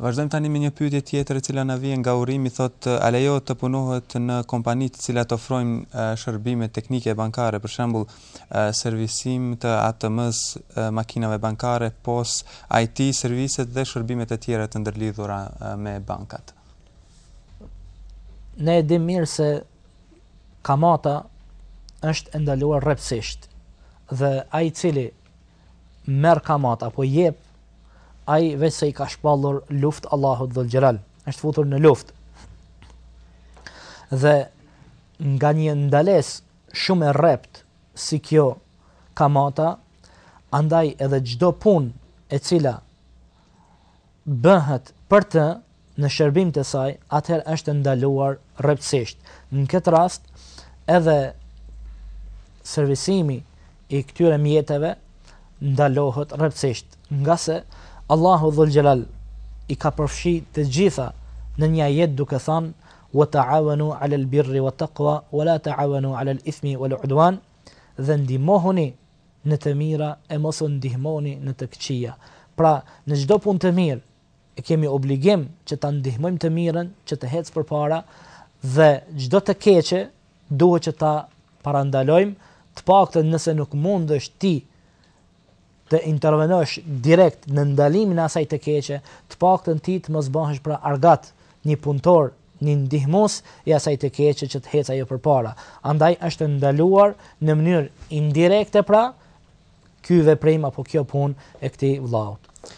Vazhdojmë tani me një pyetje tjetër e cila na vjen nga Urimi, thotë a jo, të punohet në kompani të cilat ofrojnë shërbime teknike bankare, për shembull, servisim të ATM-s, makinave bankare, pos IT serviset dhe shërbimet e tjera të ndërlidhura me bankat. Ne e dimë mirë se kamata është ndaluar rrepsisht dhe ai i cili merr kamat apo jep ai vetë se i ka shpallur luftë Allahut dhul xhelal është futur në luftë dhe nga një ndales shumë e rrept si kjo kamata andaj edhe çdo punë e cila bëhet për të në shërbim të saj atëherë është ndaluar rreptësisht në këtë rast edhe servisimi i këtyre mjeteve ndalohet rreptësisht nga se Allahu dhul gjelal i ka përfshi të gjitha në një jetë duke than wa ta'awanu ala lbirri wa taqwa wa la ta'awanu ala l'ithmi wa l'uduan dhe ndihmohuni në të mira e mosu ndihmohuni në të këqia pra në gjdo pun të mirë e kemi obligim që ta ndihmojmë të mirën që të hecë për para dhe gjdo të keqe duhe që ta parandalojmë të pak nëse nuk mund është ti të intervenosh direkt në ndalimin e asaj të keqe, të paktën ti të mos bëhesh pra argat një punëtor, një ndihmës i asaj të keqe që të heca jo përpara. Andaj është ndaluar në mënyrë indirekte pra ky veprim apo kjo punë e këtij vllaut.